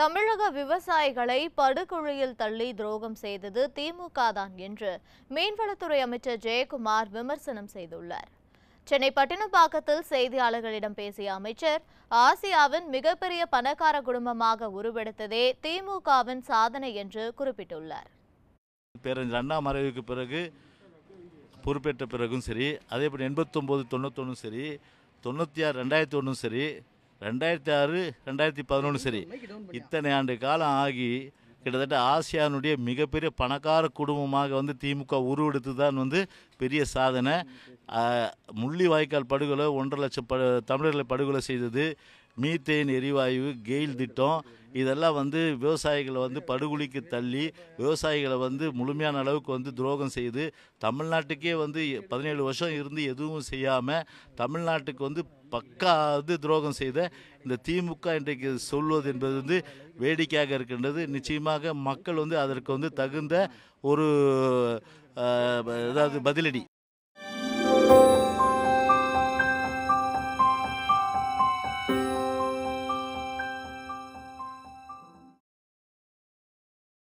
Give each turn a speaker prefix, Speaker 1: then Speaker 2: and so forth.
Speaker 1: தமிழக விவசாயிகளை படுகுழியில் தள்ளி துரோகம் செய்தது திமுக தான் என்று மீன்வளத்துறை அமைச்சர் ஜெயக்குமார் விமர்சனம் செய்துள்ளார் சென்னை பட்டினப்பாக்கத்தில் செய்தியாளர்களிடம் பேசிய அமைச்சர் ஆசியாவின் மிகப்பெரிய பணக்கார குடும்பமாக உருவெடுத்ததே திமுகவின் சாதனை என்று குறிப்பிட்டுள்ளார்
Speaker 2: பேரறிஞர் அண்ணா மறைவுக்கு பிறகு பொறுப்பேற்ற பிறகும் சரி அதே போல் எண்பத்தொம்போது தொண்ணூத்தொன்னும் சரி தொண்ணூற்றி ஆறு ரெண்டாயிரத்தி ஒன்றும் சரி ரெண்டாயிரத்தி ஆறு ரெண்டாயிரத்தி பதினொன்று சரி இத்தனை ஆண்டு காலம் ஆகி கிட்டத்தட்ட ஆசியானுடைய மிகப்பெரிய பணக்கார குடும்பமாக வந்து திமுக உருவெடுத்து தான் வந்து பெரிய சாதனை முள்ளிவாய்க்கால் படுகொலை ஒன்றரை லட்சம் ப தமிழர்களை படுகொலை செய்தது மீத்தேன் எரிவாயு கெயில் திட்டம் இதெல்லாம் வந்து விவசாயிகளை வந்து படுகொலிக்கு தள்ளி விவசாயிகளை வந்து முழுமையான அளவுக்கு வந்து துரோகம் செய்து தமிழ்நாட்டுக்கே வந்து பதினேழு வருஷம் இருந்து எதுவும் செய்யாமல் தமிழ்நாட்டுக்கு வந்து பக்கா வந்து துரோகம் செய்த இந்த திமுக இன்றைக்கு சொல்வது என்பது வந்து வேடிக்கையாக இருக்கின்றது நிச்சயமாக மக்கள் வந்து அதற்கு வந்து தகுந்த ஒரு அதாவது பதிலடி